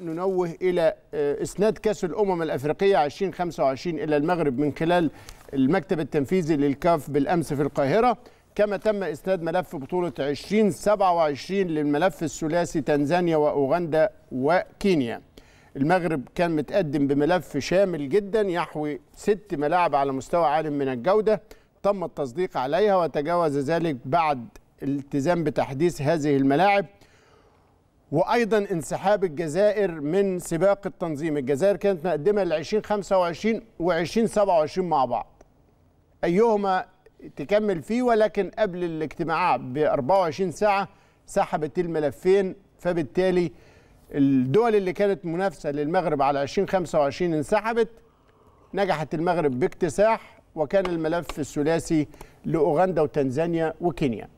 ننوه إلى آه، إسناد كأس الأمم الأفريقية 2025 إلى المغرب من خلال المكتب التنفيذي للكاف بالأمس في القاهرة كما تم إسناد ملف بطولة 2027 للملف الثلاثي تنزانيا وأوغندا وكينيا المغرب كان متقدم بملف شامل جدا يحوي ست ملاعب على مستوى عالم من الجودة تم التصديق عليها وتجاوز ذلك بعد الالتزام بتحديث هذه الملاعب وايضا انسحاب الجزائر من سباق التنظيم الجزائر كانت مقدمه ل 2025 و 2027 مع بعض ايهما تكمل فيه ولكن قبل الاجتماع ب 24 ساعه سحبت الملفين فبالتالي الدول اللي كانت منافسه للمغرب على 2025 انسحبت نجحت المغرب باكتساح وكان الملف الثلاثي لاوغندا وتنزانيا وكينيا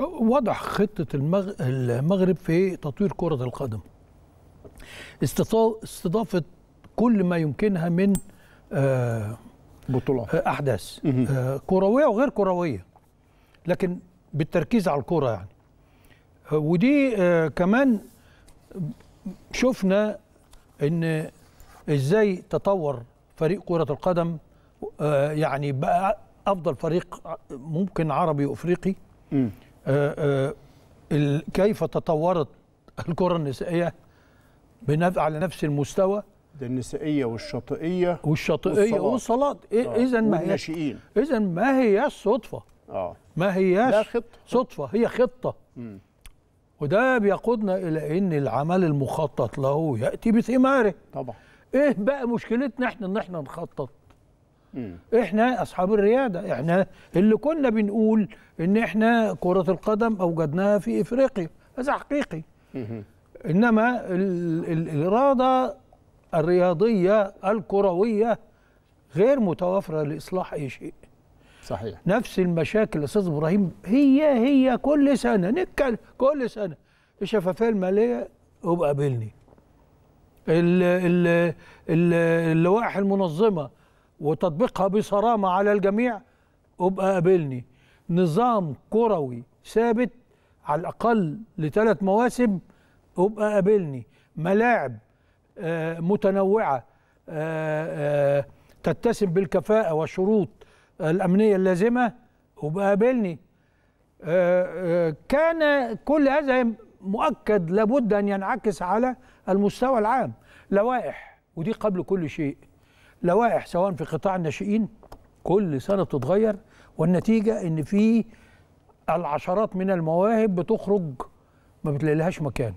وضع خطه المغ... المغرب في تطوير كره القدم استضافه كل ما يمكنها من آه، بطولات آه، احداث آه، كرويه وغير كرويه لكن بالتركيز على الكره يعني ودي كمان شفنا ان ازاي تطور فريق كره القدم يعني بقى افضل فريق ممكن عربي وافريقي آه، آه، كيف تطورت الكره النسائيه على نفس المستوى ده النسائيه والشاطئيه والشاطئيه والصالات إيه، آه، اذا ما هي اذا ما هي الصدفه اه ما هي صدفه هي خطه م. وده بيقودنا الى ان العمل المخطط له ياتي بثماره طبعا ايه بقى مشكلتنا احنا ان احنا نخطط احنا اصحاب الرياده احنا اللي كنا بنقول ان احنا كره القدم اوجدناها في افريقيا هذا حقيقي انما الاراده الرياضيه الكرويه غير متوافره لاصلاح اي شيء صحيح نفس المشاكل استاذ ابراهيم هي هي كل سنه نتكلم كل سنه الشفافيه الماليه وبقابلني قابلني اللوائح المنظمه وتطبيقها بصرامه على الجميع ابقى قابلني نظام كروي ثابت على الاقل لثلاث مواسم ابقى قابلني ملاعب آه، متنوعه آه، آه، تتسم بالكفاءه والشروط الامنيه اللازمه أبقى قابلني كان كل هذا مؤكد لابد ان ينعكس على المستوى العام لوائح ودي قبل كل شيء لوائح سواء في قطاع الناشئين كل سنه بتتغير والنتيجه ان في العشرات من المواهب بتخرج ما بتلاقيلهاش مكان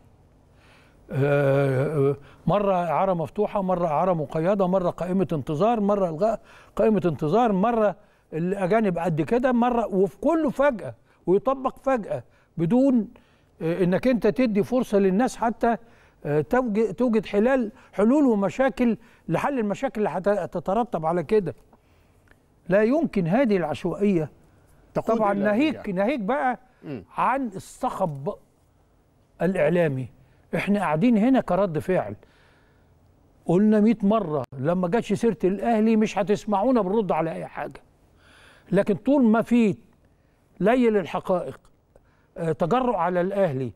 آه، آه، مرة إعارة مفتوحة مرة إعارة مقيدة مرة قائمة انتظار مرة إلغاء قائمة انتظار مرة الأجانب قد كده مرة وفي كله فجأة ويطبق فجأة بدون آه، إنك أنت تدي فرصة للناس حتى توجد حلال حلول ومشاكل لحل المشاكل اللي هتترتب على كده لا يمكن هذه العشوائيه طبعا ناهيك يعني. ناهيك بقى عن الصخب الاعلامي احنا قاعدين هنا كرد فعل قلنا 100 مره لما جاتش سيره الاهلي مش هتسمعونا بنرد على اي حاجه لكن طول ما في ليل الحقائق آه، تجرؤ على الاهلي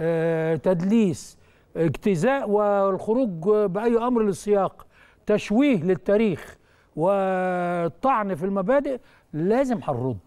آه، تدليس اجتزاء والخروج باي امر للسياق تشويه للتاريخ وطعن في المبادئ لازم هنرد